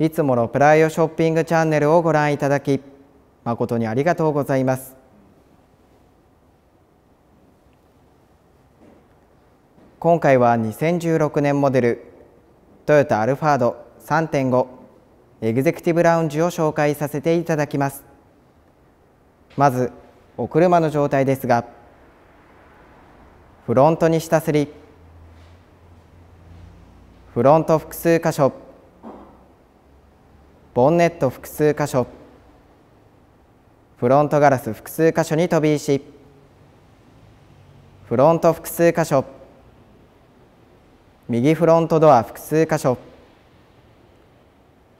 いつものプライオショッピングチャンネルをご覧いただき誠にありがとうございます今回は2016年モデルトヨタアルファード3.5エグゼクティブラウンジを紹介させていただきますまずお車の状態ですがフロントに下すりフロント複数箇所ボンネット複数箇所フロントガラス複数箇所に飛び石フロント複数箇所右フロントドア複数箇所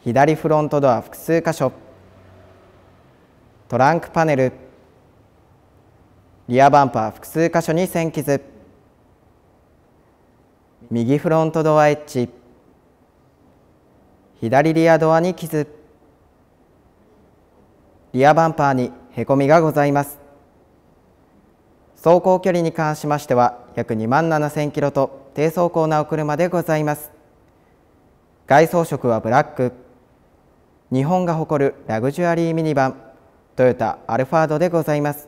左フロントドア複数箇所トランクパネルリアバンパー複数箇所に線傷右フロントドアエッジ左リアドアに傷リアバンパーにへこみがございます走行距離に関しましては約2万7000キロと低走行なお車でございます外装色はブラック日本が誇るラグジュアリーミニバントヨタアルファードでございます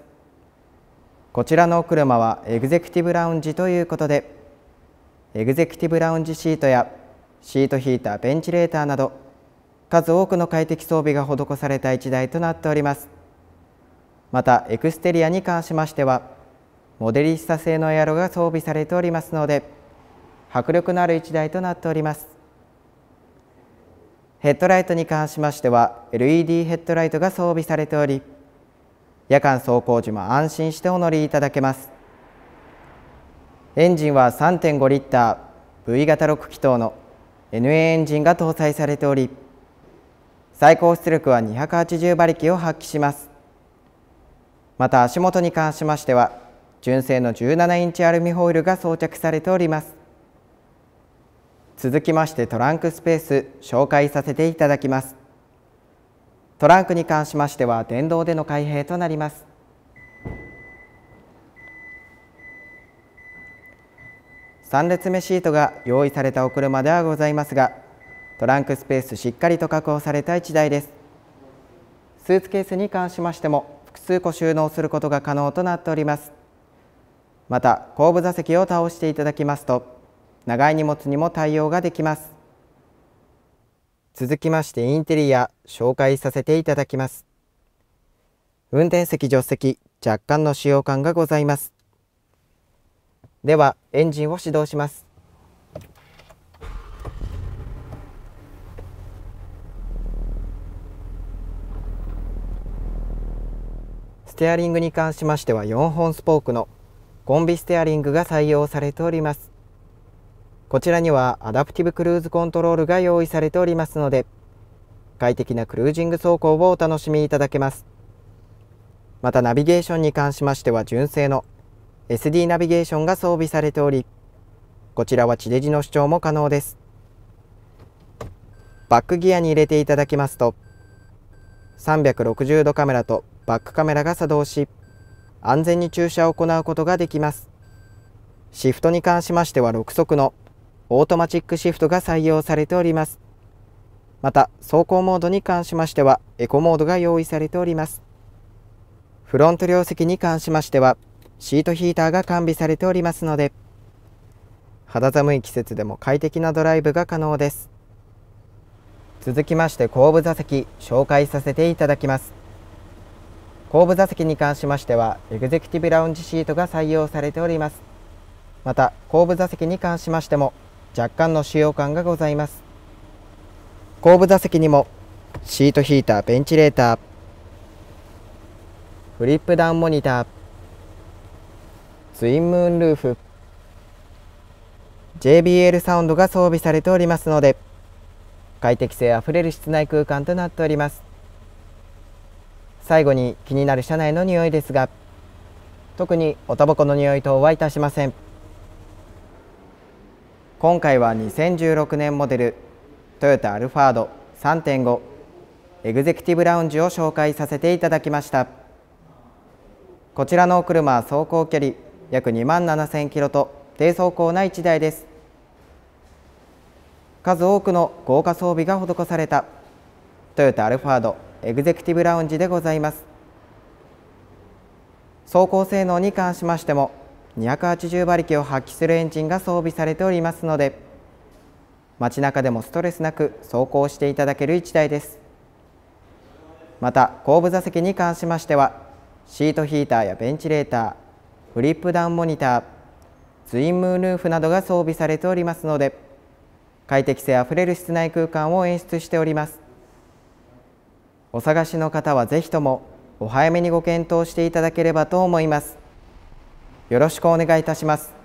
こちらのお車はエグゼクティブラウンジということでエグゼクティブラウンジシートやシートヒーターベンチレーターなど数多くの快適装備が施された一台となっておりますまたエクステリアに関しましてはモデリスタ製のエアロが装備されておりますので迫力のある1台となっておりますヘッドライトに関しましては LED ヘッドライトが装備されており夜間走行時も安心してお乗りいただけますエンジンは3.5リッター V 型6気筒の NA エンジンが搭載されており最高出力は280馬力を発揮しますまた足元に関しましては純正の17インチアルミホイールが装着されております続きましてトランクスペース紹介させていただきますトランクに関しましては電動での開閉となります3列目シートが用意されたお車ではございますがトランクスペースしっかりと確保された1台ですスーツケースに関しましても複数個収納することが可能となっておりますまた後部座席を倒していただきますと長い荷物にも対応ができます続きましてインテリア紹介させていただきます運転席助手席若干の使用感がございますではエンジンを始動しますステアリングに関しましては4本スポークのコンビステアリングが採用されておりますこちらにはアダプティブクルーズコントロールが用意されておりますので快適なクルージング走行をお楽しみいただけますまたナビゲーションに関しましては純正の SD ナビゲーションが装備されており、こちらは地デジの視聴も可能です。バックギアに入れていただきますと、360度カメラとバックカメラが作動し、安全に駐車を行うことができます。シフトに関しましては6速のオートマチックシフトが採用されております。また、走行モードに関しましてはエコモードが用意されております。フロント両席に関しましては、シートヒーターが完備されておりますので肌寒い季節でも快適なドライブが可能です続きまして後部座席紹介させていただきます後部座席に関しましてはエグゼクティブラウンジシートが採用されておりますまた後部座席に関しましても若干の使用感がございます後部座席にもシートヒーターベンチレーターフリップダウンモニターツインムーンルーフ JBL サウンドが装備されておりますので快適性あふれる室内空間となっております最後に気になる車内の匂いですが特におの匂い等はいたしません今回は2016年モデルトヨタアルファード3.5エグゼクティブラウンジを紹介させていただきましたこちらのお車走行距離約2万7千キロと低走行な1台です数多くの豪華装備が施されたトヨタアルファードエグゼクティブラウンジでございます走行性能に関しましても280馬力を発揮するエンジンが装備されておりますので街中でもストレスなく走行していただける1台ですまた後部座席に関しましてはシートヒーターやベンチレーターフリップダウンモニターツインムールーフなどが装備されておりますので快適性あふれる室内空間を演出しておりますお探しの方はぜひともお早めにご検討していただければと思いますよろしくお願いいたします